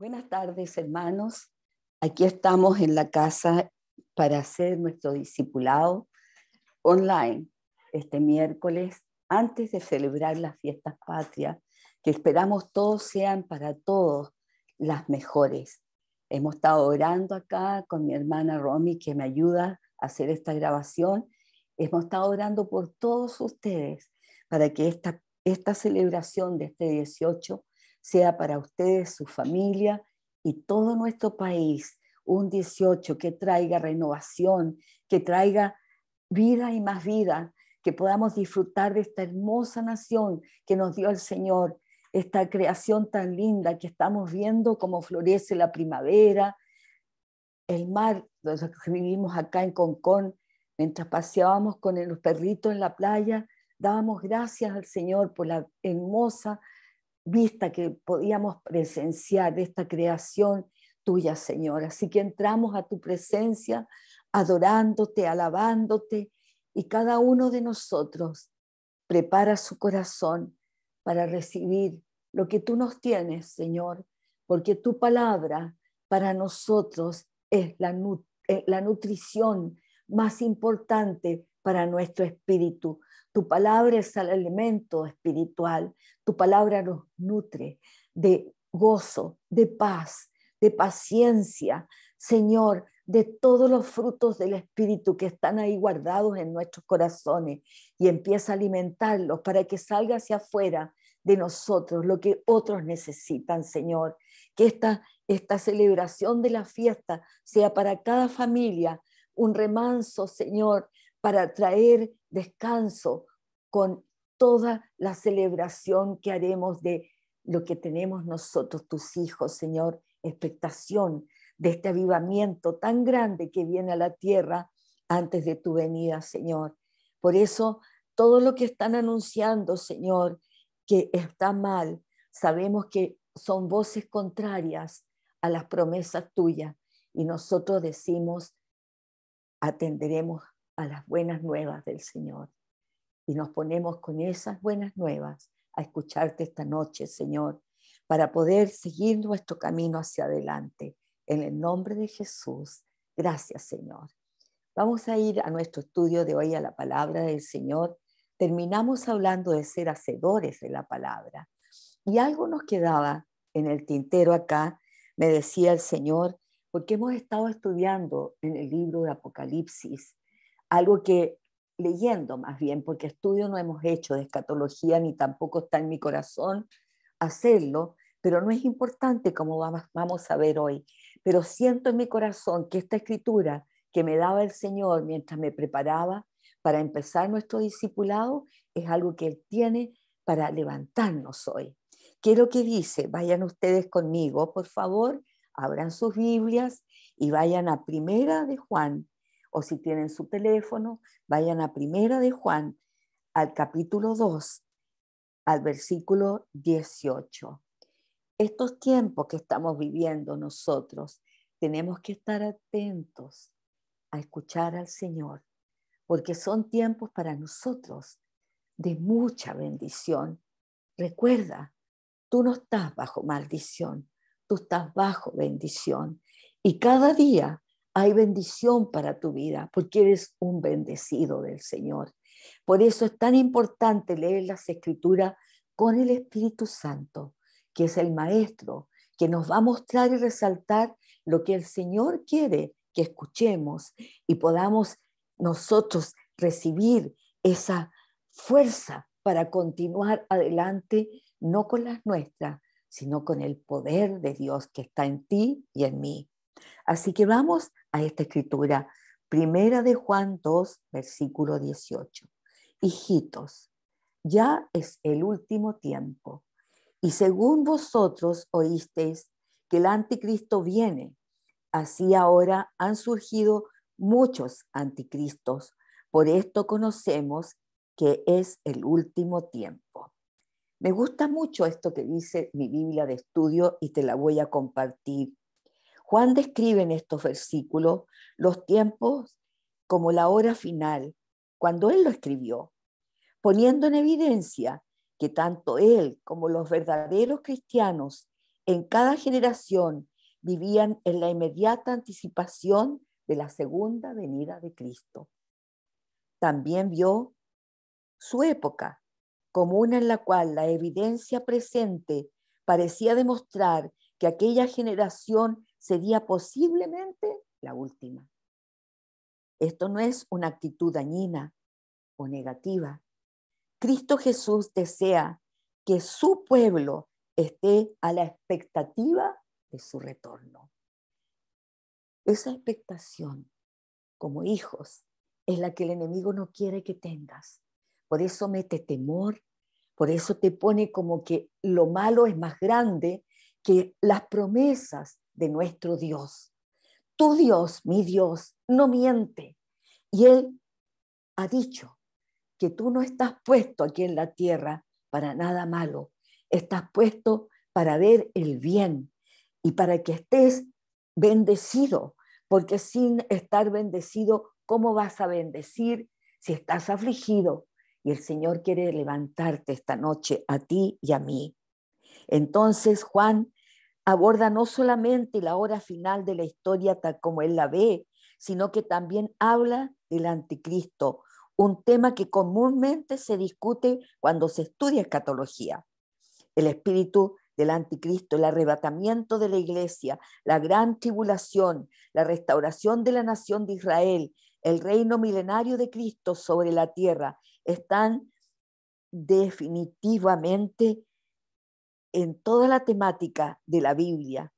Buenas tardes, hermanos. Aquí estamos en la casa para hacer nuestro discipulado online este miércoles, antes de celebrar las fiestas patrias, que esperamos todos sean para todos las mejores. Hemos estado orando acá con mi hermana Romy, que me ayuda a hacer esta grabación. Hemos estado orando por todos ustedes para que esta, esta celebración de este 18 sea para ustedes, su familia y todo nuestro país un 18 que traiga renovación, que traiga vida y más vida, que podamos disfrutar de esta hermosa nación que nos dio el Señor, esta creación tan linda que estamos viendo cómo florece la primavera, el mar, los que vivimos acá en Concón, mientras paseábamos con los perritos en la playa, dábamos gracias al Señor por la hermosa vista que podíamos presenciar esta creación tuya, Señor. Así que entramos a tu presencia adorándote, alabándote y cada uno de nosotros prepara su corazón para recibir lo que tú nos tienes, Señor, porque tu palabra para nosotros es la eh, nutrición más importante para nuestro espíritu. Tu palabra es el alimento espiritual, tu palabra nos nutre de gozo, de paz, de paciencia, Señor, de todos los frutos del Espíritu que están ahí guardados en nuestros corazones y empieza a alimentarlos para que salga hacia afuera de nosotros lo que otros necesitan, Señor. Que esta, esta celebración de la fiesta sea para cada familia un remanso, Señor, para traer descanso con toda la celebración que haremos de lo que tenemos nosotros, tus hijos, Señor, expectación de este avivamiento tan grande que viene a la tierra antes de tu venida, Señor. Por eso, todo lo que están anunciando, Señor, que está mal, sabemos que son voces contrarias a las promesas tuyas y nosotros decimos, atenderemos a las buenas nuevas del Señor. Y nos ponemos con esas buenas nuevas a escucharte esta noche, Señor, para poder seguir nuestro camino hacia adelante. En el nombre de Jesús, gracias, Señor. Vamos a ir a nuestro estudio de hoy a la palabra del Señor. Terminamos hablando de ser hacedores de la palabra. Y algo nos quedaba en el tintero acá, me decía el Señor, porque hemos estado estudiando en el libro de Apocalipsis algo que leyendo más bien, porque estudio no hemos hecho de escatología ni tampoco está en mi corazón hacerlo, pero no es importante como vamos a ver hoy. Pero siento en mi corazón que esta escritura que me daba el Señor mientras me preparaba para empezar nuestro discipulado es algo que Él tiene para levantarnos hoy. ¿Qué que dice? Vayan ustedes conmigo, por favor, abran sus Biblias y vayan a Primera de Juan, o si tienen su teléfono, vayan a Primera de Juan, al capítulo 2, al versículo 18. Estos tiempos que estamos viviendo nosotros, tenemos que estar atentos a escuchar al Señor, porque son tiempos para nosotros de mucha bendición. Recuerda, tú no estás bajo maldición, tú estás bajo bendición. Y cada día hay bendición para tu vida, porque eres un bendecido del Señor. Por eso es tan importante leer las escrituras con el Espíritu Santo, que es el Maestro, que nos va a mostrar y resaltar lo que el Señor quiere que escuchemos y podamos nosotros recibir esa fuerza para continuar adelante, no con las nuestras, sino con el poder de Dios que está en ti y en mí. Así que vamos a esta escritura, primera de Juan 2, versículo 18. Hijitos, ya es el último tiempo, y según vosotros oísteis que el anticristo viene, así ahora han surgido muchos anticristos. Por esto conocemos que es el último tiempo. Me gusta mucho esto que dice mi Biblia de estudio y te la voy a compartir Juan describe en estos versículos los tiempos como la hora final, cuando él lo escribió, poniendo en evidencia que tanto él como los verdaderos cristianos en cada generación vivían en la inmediata anticipación de la segunda venida de Cristo. También vio su época como una en la cual la evidencia presente parecía demostrar que aquella generación sería posiblemente la última. Esto no es una actitud dañina o negativa. Cristo Jesús desea que su pueblo esté a la expectativa de su retorno. Esa expectación como hijos es la que el enemigo no quiere que tengas. Por eso mete temor, por eso te pone como que lo malo es más grande que las promesas de nuestro Dios. Tu Dios, mi Dios, no miente. Y Él ha dicho que tú no estás puesto aquí en la tierra para nada malo. Estás puesto para ver el bien y para que estés bendecido, porque sin estar bendecido, ¿cómo vas a bendecir si estás afligido? Y el Señor quiere levantarte esta noche a ti y a mí. Entonces Juan aborda no solamente la hora final de la historia tal como él la ve, sino que también habla del anticristo, un tema que comúnmente se discute cuando se estudia escatología. El espíritu del anticristo, el arrebatamiento de la iglesia, la gran tribulación, la restauración de la nación de Israel, el reino milenario de Cristo sobre la tierra, están definitivamente en toda la temática de la Biblia,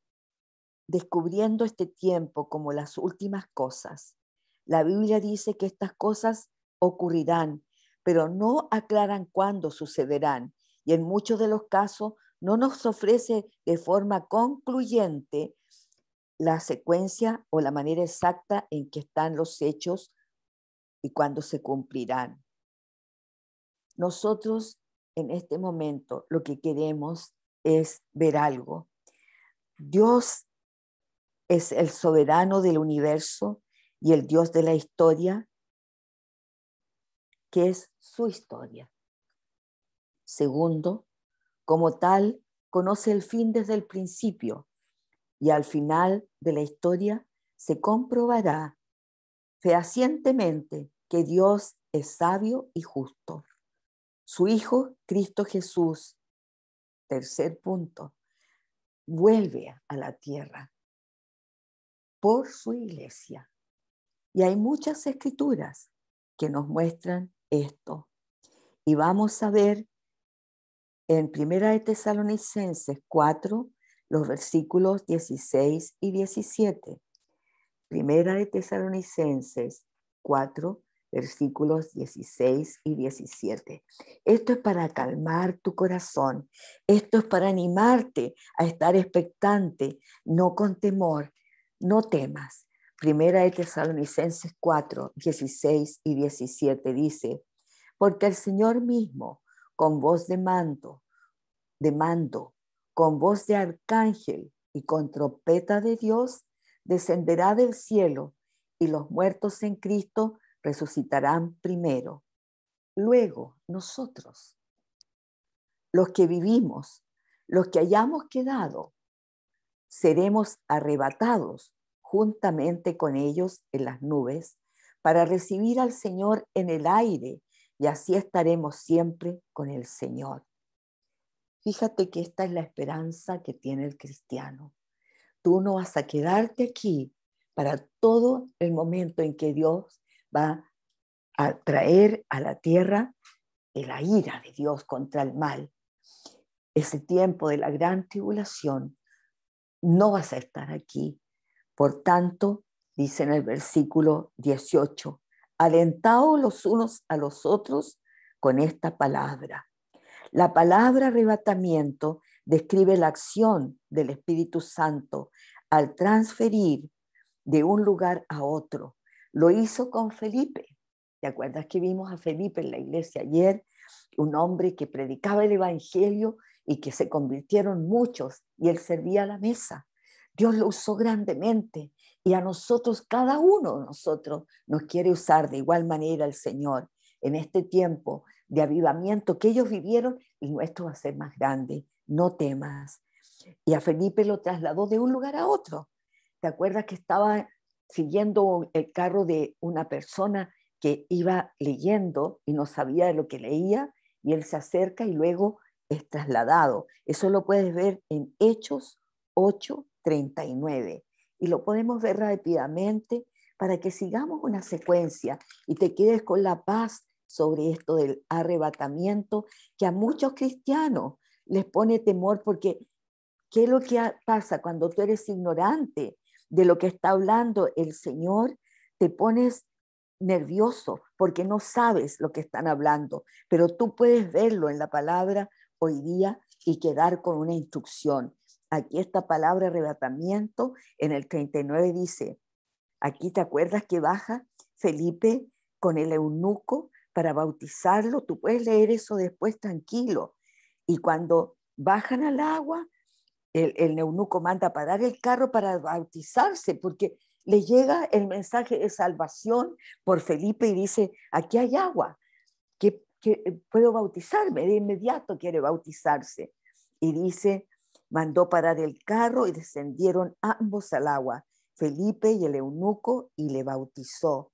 descubriendo este tiempo como las últimas cosas. La Biblia dice que estas cosas ocurrirán, pero no aclaran cuándo sucederán y en muchos de los casos no nos ofrece de forma concluyente la secuencia o la manera exacta en que están los hechos y cuándo se cumplirán. Nosotros en este momento lo que queremos es ver algo. Dios es el soberano del universo y el Dios de la historia, que es su historia. Segundo, como tal, conoce el fin desde el principio y al final de la historia se comprobará fehacientemente que Dios es sabio y justo. Su Hijo, Cristo Jesús, tercer punto, vuelve a la tierra por su iglesia. Y hay muchas escrituras que nos muestran esto. Y vamos a ver en Primera de Tesalonicenses 4, los versículos 16 y 17. Primera de Tesalonicenses 4, versículos 16 y 17. Esto es para calmar tu corazón, esto es para animarte a estar expectante, no con temor, no temas. Primera de Tesalonicenses 4, 16 y 17 dice, porque el Señor mismo, con voz de mando, de mando, con voz de arcángel y con trompeta de Dios, descenderá del cielo y los muertos en Cristo resucitarán primero. Luego nosotros, los que vivimos, los que hayamos quedado, seremos arrebatados juntamente con ellos en las nubes para recibir al Señor en el aire y así estaremos siempre con el Señor. Fíjate que esta es la esperanza que tiene el cristiano. Tú no vas a quedarte aquí para todo el momento en que Dios va a traer a la tierra la ira de Dios contra el mal. Ese tiempo de la gran tribulación no vas a estar aquí. Por tanto, dice en el versículo 18, alentados los unos a los otros con esta palabra. La palabra arrebatamiento describe la acción del Espíritu Santo al transferir de un lugar a otro lo hizo con Felipe. ¿Te acuerdas que vimos a Felipe en la iglesia ayer? Un hombre que predicaba el Evangelio y que se convirtieron muchos y él servía la mesa. Dios lo usó grandemente y a nosotros, cada uno de nosotros, nos quiere usar de igual manera el Señor en este tiempo de avivamiento que ellos vivieron y nuestro va a ser más grande. No temas. Y a Felipe lo trasladó de un lugar a otro. ¿Te acuerdas que estaba siguiendo el carro de una persona que iba leyendo y no sabía de lo que leía, y él se acerca y luego es trasladado. Eso lo puedes ver en Hechos 8:39 y lo podemos ver rápidamente para que sigamos una secuencia y te quedes con la paz sobre esto del arrebatamiento que a muchos cristianos les pone temor porque ¿qué es lo que pasa cuando tú eres ignorante? de lo que está hablando el Señor, te pones nervioso porque no sabes lo que están hablando, pero tú puedes verlo en la palabra hoy día y quedar con una instrucción. Aquí esta palabra arrebatamiento en el 39 dice, aquí te acuerdas que baja Felipe con el eunuco para bautizarlo, tú puedes leer eso después tranquilo. Y cuando bajan al agua, el, el manda a parar el carro para bautizarse, porque le llega el mensaje de salvación por Felipe y dice, aquí hay agua, que, eh, puedo bautizarme, de inmediato quiere bautizarse. Y dice, mandó parar el carro y descendieron ambos al agua, Felipe y el eunuco, y le bautizó.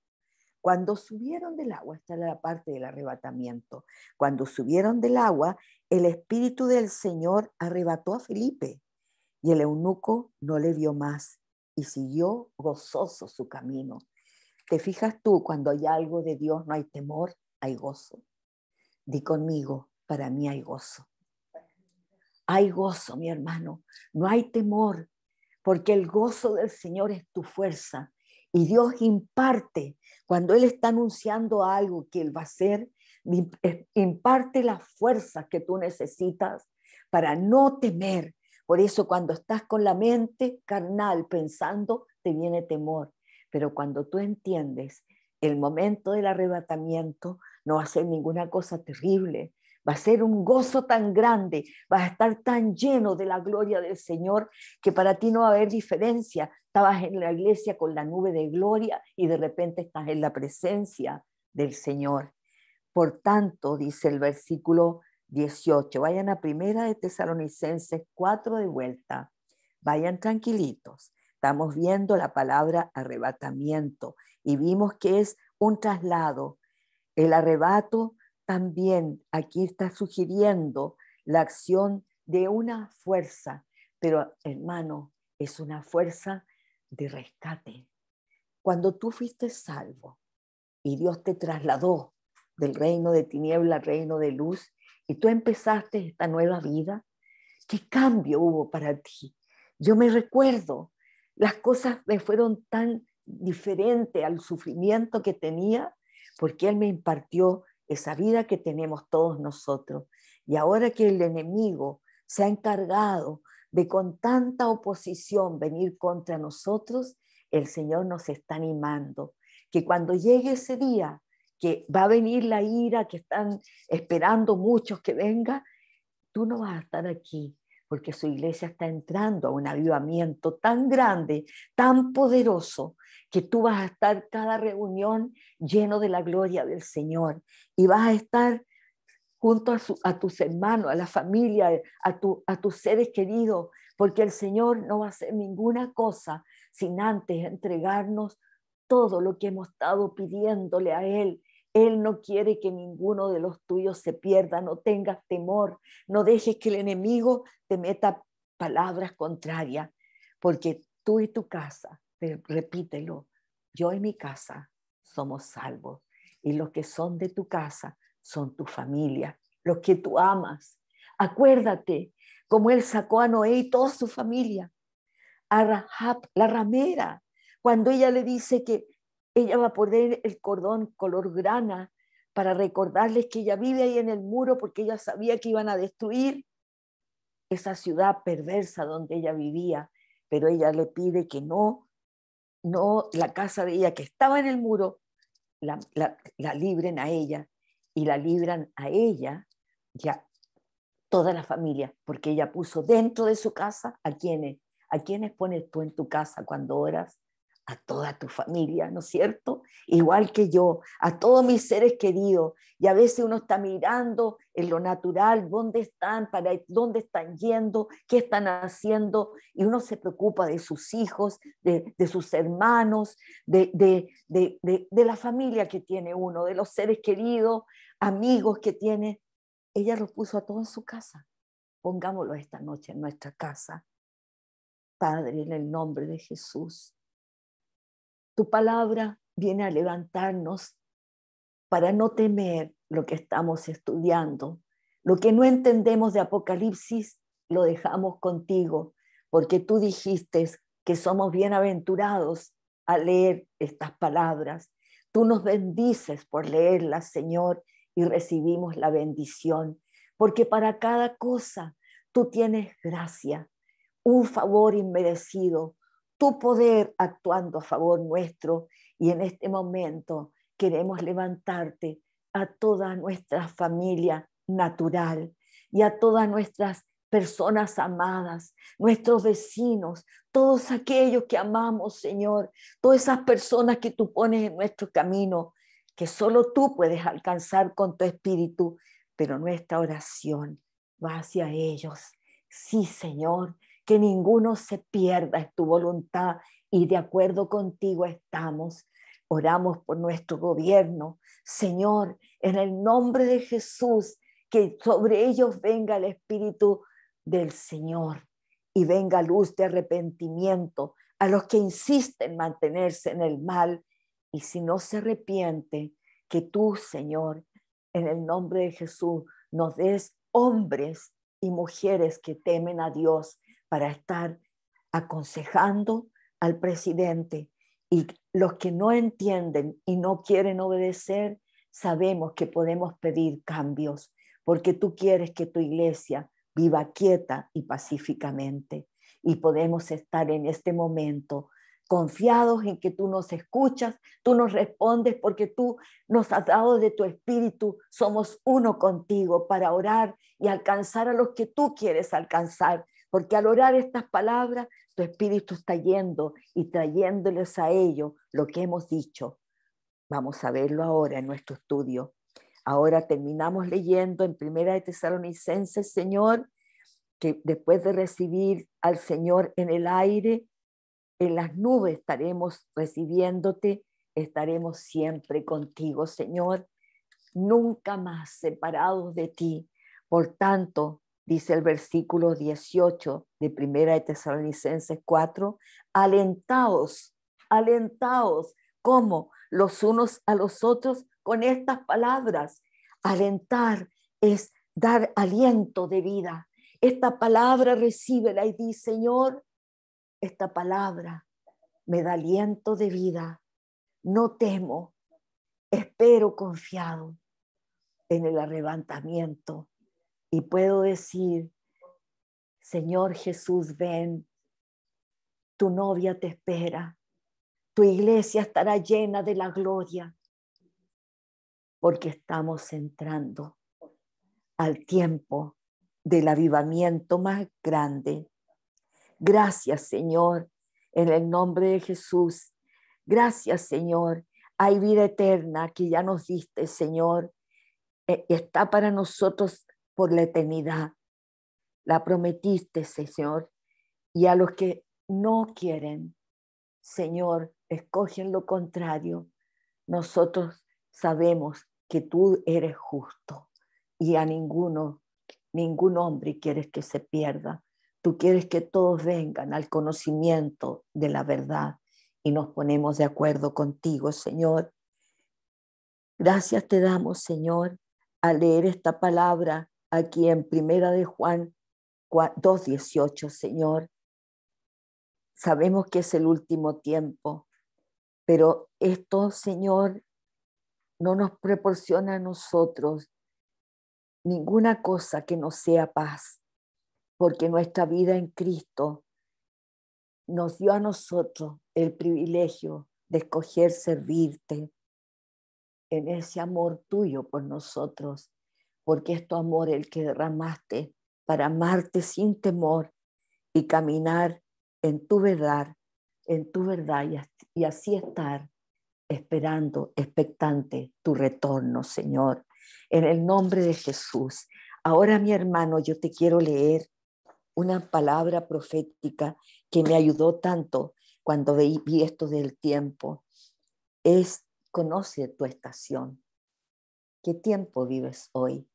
Cuando subieron del agua, esta era la parte del arrebatamiento, cuando subieron del agua, el Espíritu del Señor arrebató a Felipe y el eunuco no le vio más y siguió gozoso su camino. ¿Te fijas tú cuando hay algo de Dios, no hay temor, hay gozo? Di conmigo, para mí hay gozo. Hay gozo, mi hermano, no hay temor, porque el gozo del Señor es tu fuerza. Y Dios imparte, cuando Él está anunciando algo que Él va a hacer, imparte las fuerzas que tú necesitas para no temer, por eso cuando estás con la mente carnal pensando, te viene temor. Pero cuando tú entiendes el momento del arrebatamiento, no va a ser ninguna cosa terrible. Va a ser un gozo tan grande, vas a estar tan lleno de la gloria del Señor que para ti no va a haber diferencia. Estabas en la iglesia con la nube de gloria y de repente estás en la presencia del Señor. Por tanto, dice el versículo 18. Vayan a primera de Tesalonicenses 4 de vuelta. Vayan tranquilitos. Estamos viendo la palabra arrebatamiento y vimos que es un traslado. El arrebato también aquí está sugiriendo la acción de una fuerza, pero hermano, es una fuerza de rescate. Cuando tú fuiste salvo y Dios te trasladó del reino de tiniebla al reino de luz, y tú empezaste esta nueva vida, ¿qué cambio hubo para ti? Yo me recuerdo, las cosas me fueron tan diferentes al sufrimiento que tenía, porque Él me impartió esa vida que tenemos todos nosotros. Y ahora que el enemigo se ha encargado de con tanta oposición venir contra nosotros, el Señor nos está animando, que cuando llegue ese día que va a venir la ira, que están esperando muchos que venga, tú no vas a estar aquí, porque su iglesia está entrando a un avivamiento tan grande, tan poderoso, que tú vas a estar cada reunión lleno de la gloria del Señor y vas a estar junto a, tus hermanos, a la familia, a, a tus seres queridos, porque el Señor no va a hacer ninguna cosa sin antes entregarnos todo lo que hemos estado pidiéndole a Él él no quiere que ninguno de los tuyos se pierda, no tengas temor, no dejes que el enemigo te meta palabras contrarias, porque tú y tu casa, repítelo, yo y mi casa somos salvos y los que son de tu casa son tu familia, los que tú amas. Acuérdate como él sacó a Noé y toda su familia, a Rahab, la ramera, cuando ella le dice que ella va a poner el cordón color grana para recordarles que ella vive ahí en el muro porque ella sabía que iban a destruir esa ciudad perversa donde ella vivía, pero ella le pide que no, no la casa de ella que estaba en el muro, la, libren a ella y la libran a ella ya toda la familia, porque ella puso dentro de su casa a quienes, a quienes pones tú en tu casa cuando oras, a toda tu familia, ¿no es cierto? Igual que yo, a todos mis seres queridos. Y a veces uno está mirando en lo natural, dónde están, para dónde están yendo, qué están haciendo, y uno se preocupa de sus hijos, de, sus hermanos, de, de, de la familia que tiene uno, de los seres queridos, amigos que tiene. Ella lo puso a todos en su casa. Pongámoslo esta noche en nuestra casa. Padre, en el nombre de Jesús tu palabra viene a levantarnos para no temer lo que estamos estudiando. Lo que no entendemos de Apocalipsis lo dejamos contigo, porque tú dijiste que somos bienaventurados al leer estas palabras. Tú nos bendices por leerlas, Señor, y recibimos la bendición, porque para cada cosa tú tienes gracia, un favor inmerecido, tu poder actuando a favor nuestro y en este momento queremos levantarte a toda nuestra familia natural y a todas nuestras personas amadas, nuestros vecinos, todos aquellos que amamos, Señor, todas esas personas que tú pones en nuestro camino, que solo tú puedes alcanzar con tu espíritu, pero nuestra oración va hacia ellos. Sí, Señor, que ninguno se pierda, en tu voluntad y de acuerdo contigo estamos. Oramos por nuestro gobierno, Señor, en el nombre de Jesús, que sobre ellos venga el Espíritu del Señor y venga luz de arrepentimiento a los que insisten en mantenerse en el mal y si no se arrepiente, que tú, Señor, en el nombre de Jesús, nos des hombres y mujeres que temen a Dios para estar aconsejando al presidente y los que no entienden y no quieren obedecer, sabemos que podemos pedir cambios, porque tú quieres que tu iglesia viva quieta y pacíficamente. Y podemos estar en este momento confiados en que tú nos escuchas, tú nos respondes porque tú nos has dado de tu espíritu, somos uno contigo para orar y alcanzar a los que tú quieres alcanzar porque al orar estas palabras, tu espíritu está yendo y trayéndoles a ellos lo que hemos dicho. Vamos a verlo ahora en nuestro estudio. Ahora terminamos leyendo en Primera de Tesalonicenses, Señor, que después de recibir al Señor en el aire, en las nubes estaremos recibiéndote, estaremos siempre contigo, Señor, nunca más separados de ti. Por tanto, dice el versículo 18 de Primera de Tesalonicenses 4, alentaos, alentaos, como Los unos a los otros con estas palabras. Alentar es dar aliento de vida. Esta palabra recíbela y di, Señor, esta palabra me da aliento de vida. No temo, espero confiado en el arrebatamiento y puedo decir, Señor Jesús, ven, tu novia te espera, tu iglesia estará llena de la gloria, porque estamos entrando al tiempo del avivamiento más grande. Gracias, Señor, en el nombre de Jesús. Gracias, Señor. Hay vida eterna que ya nos diste, Señor. E, está para nosotros por la eternidad. La prometiste, Señor. Y a los que no quieren, Señor, escogen lo contrario. Nosotros sabemos que tú eres justo y a ninguno, ningún hombre quieres que se pierda. Tú quieres que todos vengan al conocimiento de la verdad y nos ponemos de acuerdo contigo, Señor. Gracias te damos, Señor, al leer esta palabra aquí en Primera de Juan 2.18, Señor. Sabemos que es el último tiempo, pero esto, Señor, no nos proporciona a nosotros ninguna cosa que no sea paz, porque nuestra vida en Cristo nos dio a nosotros el privilegio de escoger servirte en ese amor tuyo por nosotros porque es tu amor el que derramaste para amarte sin temor y caminar en tu verdad, en tu verdad y así estar esperando, expectante tu retorno, Señor. En el nombre de Jesús. Ahora, mi hermano, yo te quiero leer una palabra profética que me ayudó tanto cuando vi esto del tiempo. Es, conoce tu estación. ¿Qué tiempo vives hoy?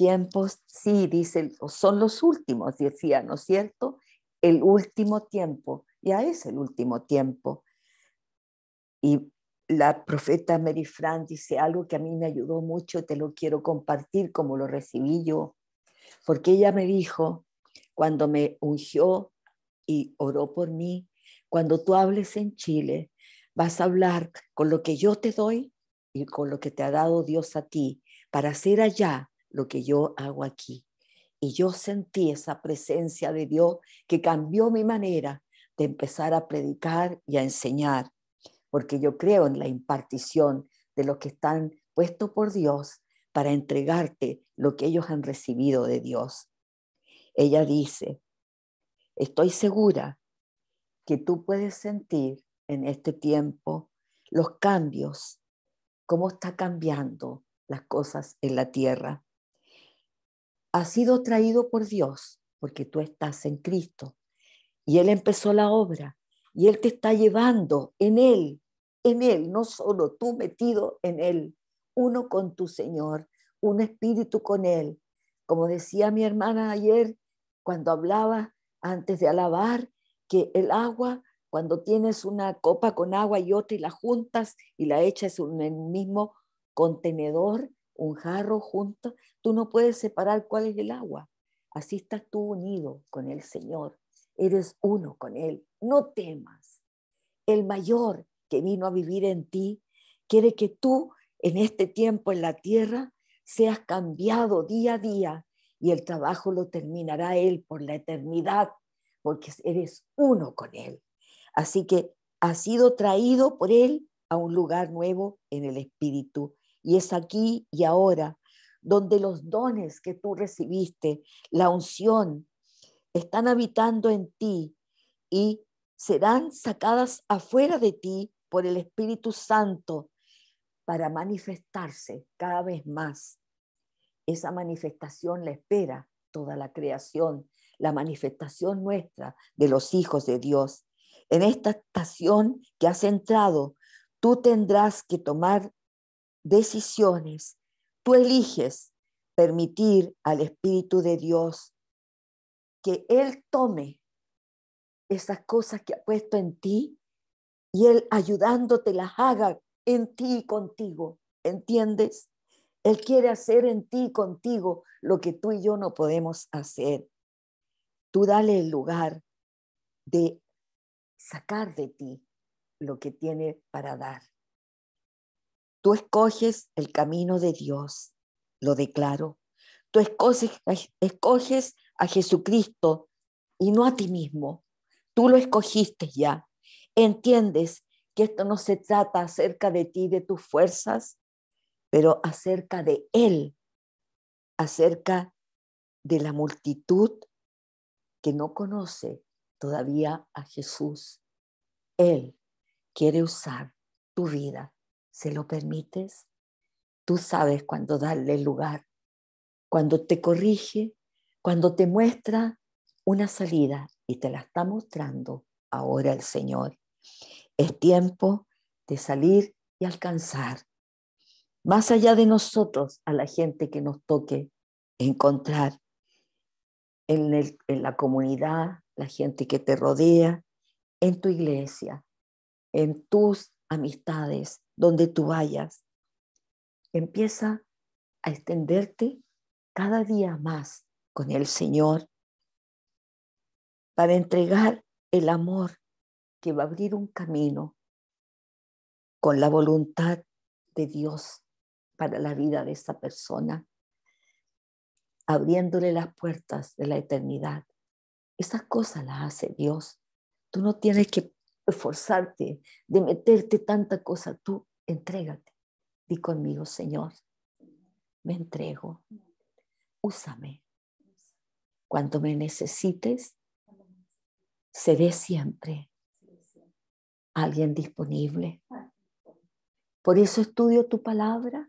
tiempos, sí, dice, son los últimos, decía, ¿no es cierto? El último tiempo, ya es el último tiempo. Y la profeta Mary Fran dice algo que a mí me ayudó mucho, te lo quiero compartir como lo recibí yo, porque ella me dijo, cuando me ungió y oró por mí, cuando tú hables en Chile, vas a hablar con lo que yo te doy y con lo que te ha dado Dios a ti para hacer allá lo que yo hago aquí. Y yo sentí esa presencia de Dios que cambió mi manera de empezar a predicar y a enseñar, porque yo creo en la impartición de los que están puestos por Dios para entregarte lo que ellos han recibido de Dios. Ella dice, estoy segura que tú puedes sentir en este tiempo los cambios, cómo está cambiando las cosas en la tierra. Ha sido traído por Dios porque tú estás en Cristo. Y Él empezó la obra y Él te está llevando en Él, en Él, no solo tú metido en Él, uno con tu Señor, un espíritu con Él. Como decía mi hermana ayer cuando hablaba antes de alabar, que el agua, cuando tienes una copa con agua y otra y la juntas y la echas en el mismo contenedor, un jarro junto, tú no puedes separar cuál es el agua. Así estás tú unido con el Señor. Eres uno con Él. No temas. El mayor que vino a vivir en ti quiere que tú en este tiempo en la tierra seas cambiado día a día y el trabajo lo terminará Él por la eternidad, porque eres uno con Él. Así que has sido traído por Él a un lugar nuevo en el Espíritu y es aquí y ahora donde los dones que tú recibiste, la unción, están habitando en ti y serán sacadas afuera de ti por el Espíritu Santo para manifestarse cada vez más. Esa manifestación la espera toda la creación, la manifestación nuestra de los hijos de Dios. En esta estación que has entrado, tú tendrás que tomar decisiones, tú eliges permitir al Espíritu de Dios que Él tome esas cosas que ha puesto en ti y Él ayudándote las haga en ti y contigo. ¿Entiendes? Él quiere hacer en ti y contigo lo que tú y yo no podemos hacer. Tú dale el lugar de sacar de ti lo que tiene para dar. Tú escoges el camino de Dios, lo declaro. Tú escoges, escoges a Jesucristo y no a ti mismo. Tú lo escogiste ya. Entiendes que esto no se trata acerca de ti, de tus fuerzas, pero acerca de Él, acerca de la multitud que no conoce todavía a Jesús. Él quiere usar tu vida ¿Se lo permites? Tú sabes cuándo darle lugar, cuando te corrige, cuando te muestra una salida y te la está mostrando ahora el Señor. Es tiempo de salir y alcanzar, más allá de nosotros, a la gente que nos toque encontrar en, en la comunidad, la gente que te rodea, en tu iglesia, en tus amistades, donde tú vayas. Empieza a extenderte cada día más con el Señor para entregar el amor que va a abrir un camino con la voluntad de Dios para la vida de esa persona, abriéndole las puertas de la eternidad. esa cosa la hace Dios. Tú no tienes que esforzarte, de meterte tanta cosa. Tú entrégate. Di conmigo, Señor, me entrego. Úsame. Cuando me necesites, seré siempre alguien disponible. Por eso estudio tu palabra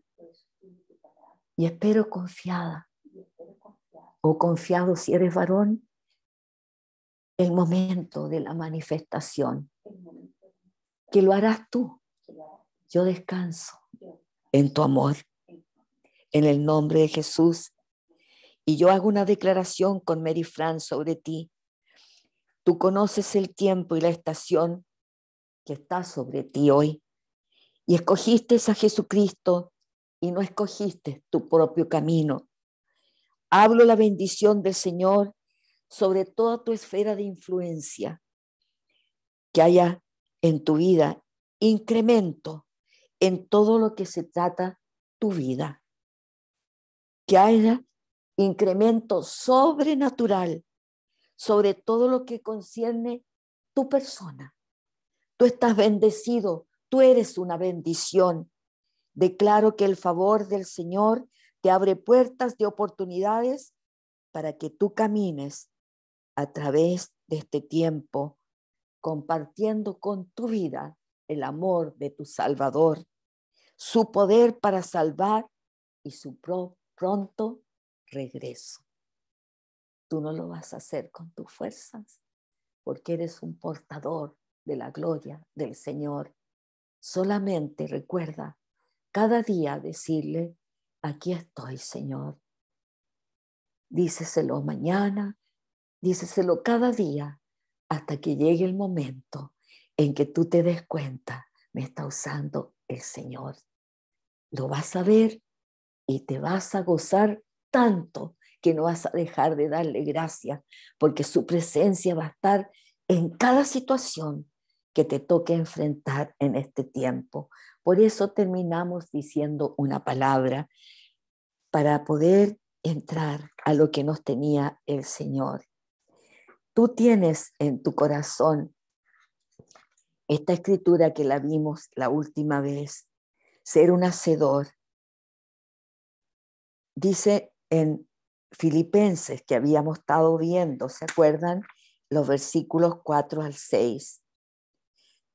y espero confiada o oh, confiado si eres varón el momento de la manifestación que lo harás tú. Yo descanso en tu amor, en el nombre de Jesús. Y yo hago una declaración con Mary Fran sobre ti. Tú conoces el tiempo y la estación que está sobre ti hoy. Y escogiste a Jesucristo y no escogiste tu propio camino. Hablo la bendición del Señor sobre toda tu esfera de influencia que haya en tu vida incremento en todo lo que se trata tu vida. Que haya incremento sobrenatural sobre todo lo que concierne tu persona. Tú estás bendecido, tú eres una bendición. Declaro que el favor del Señor te abre puertas de oportunidades para que tú camines a través de este tiempo compartiendo con tu vida el amor de tu Salvador, su poder para salvar y su pronto regreso. Tú no lo vas a hacer con tus fuerzas, porque eres un portador de la gloria del Señor. Solamente recuerda cada día decirle, aquí estoy, Señor. Díceselo mañana, díceselo cada día hasta que llegue el momento en que tú te des cuenta, me está usando el Señor. Lo vas a ver y te vas a gozar tanto que no vas a dejar de darle gracias, porque su presencia va a estar en cada situación que te toque enfrentar en este tiempo. Por eso terminamos diciendo una palabra para poder entrar a lo que nos tenía el Señor tú tienes en tu corazón esta escritura que la vimos la última vez, ser un hacedor. Dice en Filipenses que habíamos estado viendo, ¿se acuerdan? Los versículos 4 al 6.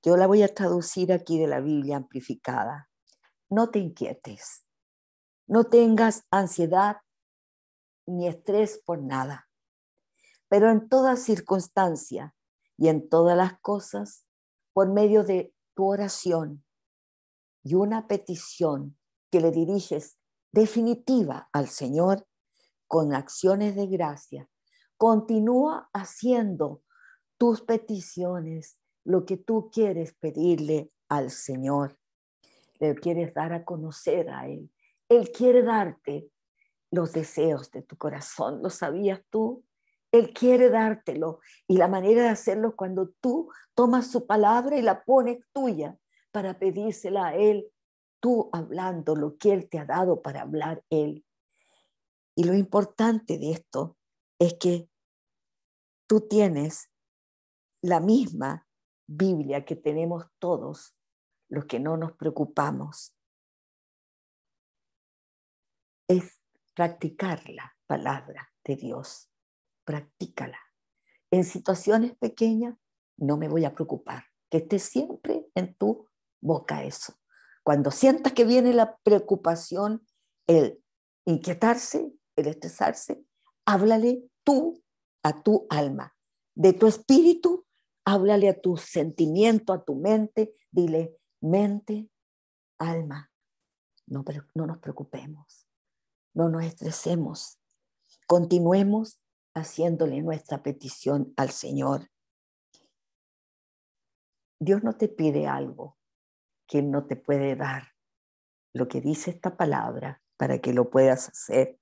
Yo la voy a traducir aquí de la Biblia amplificada. No te inquietes, no tengas ansiedad ni estrés por nada pero en toda circunstancia y en todas las cosas, por medio de tu oración y una petición que le diriges definitiva al Señor con acciones de gracia. Continúa haciendo tus peticiones, lo que tú quieres pedirle al Señor. Le quieres dar a conocer a Él. Él quiere darte los deseos de tu corazón. ¿Lo sabías tú? Él quiere dártelo y la manera de hacerlo es cuando tú tomas su palabra y la pones tuya para pedírsela a Él, tú hablando lo que Él te ha dado para hablar Él. Y lo importante de esto es que tú tienes la misma Biblia que tenemos todos los que no nos preocupamos. Es practicar la palabra de Dios practícala. En situaciones pequeñas no me voy a preocupar, que esté siempre en tu boca eso. Cuando sientas que viene la preocupación, el inquietarse, el estresarse, háblale tú a tu alma. De tu espíritu, háblale a tu sentimiento, a tu mente, dile, mente, alma, no, no nos preocupemos, no nos estresemos, continuemos haciéndole nuestra petición al Señor. Dios no te pide algo que no te puede dar. Lo que dice esta palabra para que lo puedas hacer.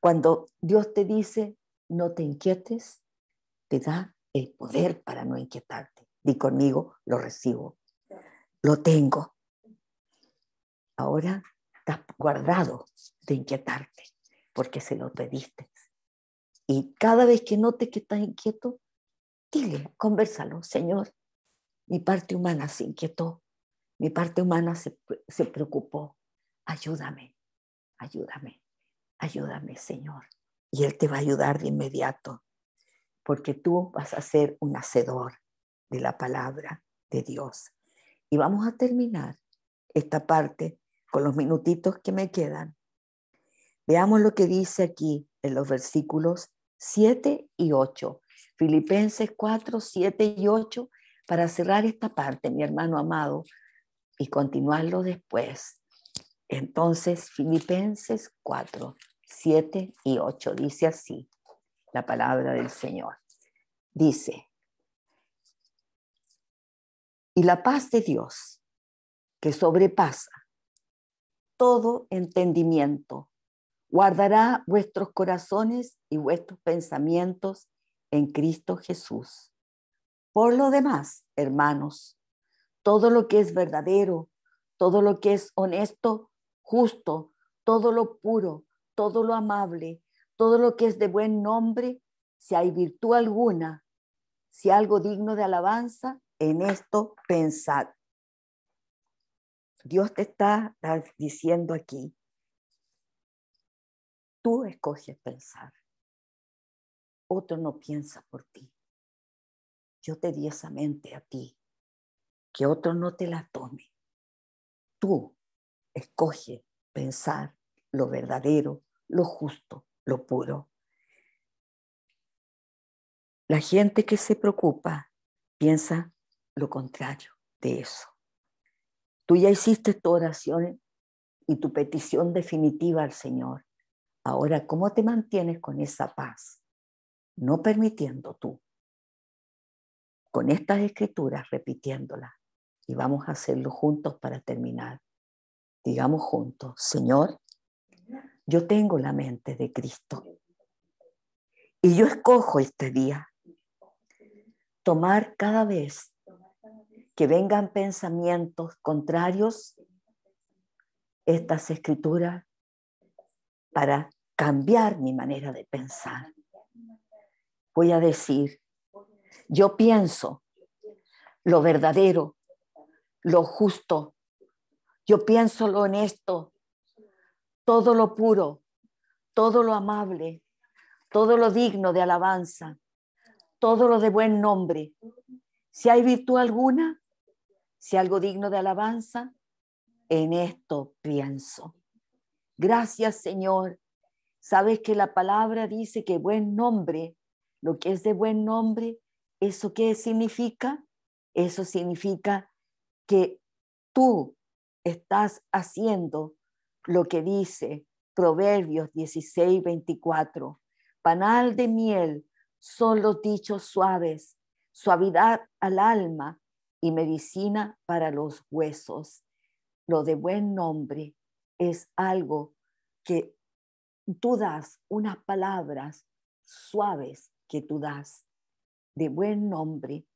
Cuando Dios te dice, no te inquietes, te da el poder para no inquietarte. Di conmigo, lo recibo. Lo tengo. Ahora estás guardado de inquietarte porque se lo pediste. Y cada vez que notes que estás inquieto, dile, conversalo, Señor, mi parte humana se inquietó, mi parte humana se, se preocupó, ayúdame, ayúdame, ayúdame, Señor. Y Él te va a ayudar de inmediato, porque tú vas a ser un hacedor de la palabra de Dios. Y vamos a terminar esta parte con los minutitos que me quedan. Veamos lo que dice aquí en los versículos 7 y 8. Filipenses 4, 7 y 8 para cerrar esta parte, mi hermano amado, y continuarlo después. Entonces, Filipenses 4, 7 y 8 dice así la palabra del Señor. Dice, y la paz de Dios, que sobrepasa todo entendimiento, guardará vuestros corazones y vuestros pensamientos en Cristo Jesús. Por lo demás, hermanos, todo lo que es verdadero, todo lo que es honesto, justo, todo lo puro, todo lo amable, todo lo que es de buen nombre, si hay virtud alguna, si algo digno de alabanza, en esto pensad. Dios te está diciendo aquí, Tú escoges pensar. Otro no piensa por ti. Yo te di esa mente a ti. Que otro no te la tome. Tú escoges pensar lo verdadero, lo justo, lo puro. La gente que se preocupa piensa lo contrario de eso. Tú ya hiciste tu oración y tu petición definitiva al Señor. Ahora, ¿cómo te mantienes con esa paz? No permitiendo tú, con estas escrituras repitiéndolas. Y vamos a hacerlo juntos para terminar. Digamos juntos, Señor, yo tengo la mente de Cristo. Y yo escojo este día tomar cada vez que vengan pensamientos contrarios estas escrituras para cambiar mi manera de pensar. Voy a decir, yo pienso lo verdadero, lo justo, yo pienso lo honesto, todo lo puro, todo lo amable, todo lo digno de alabanza, todo lo de buen nombre. Si hay virtud alguna, si algo digno de alabanza, en esto pienso. Gracias Señor Sabes que la palabra dice que buen nombre, lo que es de buen nombre, ¿eso qué significa? Eso significa que tú estás haciendo lo que dice Proverbios 16, 24. Panal de miel son los dichos suaves, suavidad al alma y medicina para los huesos. Lo de buen nombre es algo que tú das unas palabras suaves que tú das de buen nombre,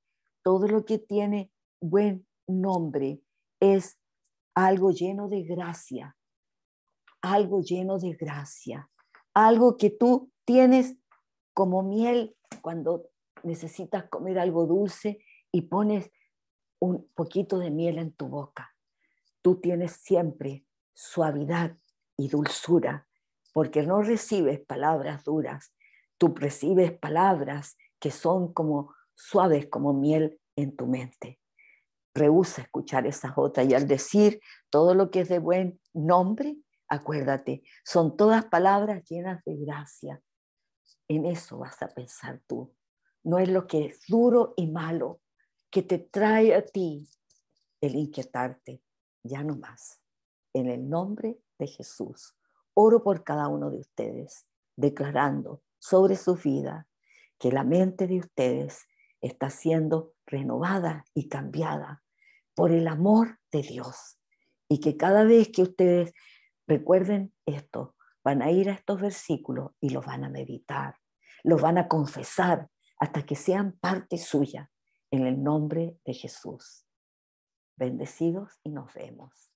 todo lo que tiene buen nombre es algo lleno de gracia, algo lleno de gracia, algo que tú tienes como miel cuando necesitas comer algo dulce y pones un poquito de miel en tu boca. Tú tienes siempre suavidad y dulzura porque no recibes palabras duras, tú recibes palabras que son como suaves como miel en tu mente. Rehúsa escuchar esas otras y al decir todo lo que es de buen nombre, acuérdate, son todas palabras llenas de gracia. En eso vas a pensar tú. No es lo que es duro y malo que te trae a ti el inquietarte, ya no más. En el nombre de Jesús oro por cada uno de ustedes, declarando sobre su vida que la mente de ustedes está siendo renovada y cambiada por el amor de Dios. Y que cada vez que ustedes recuerden esto, van a ir a estos versículos y los van a meditar, los van a confesar hasta que sean parte suya en el nombre de Jesús. Bendecidos y nos vemos.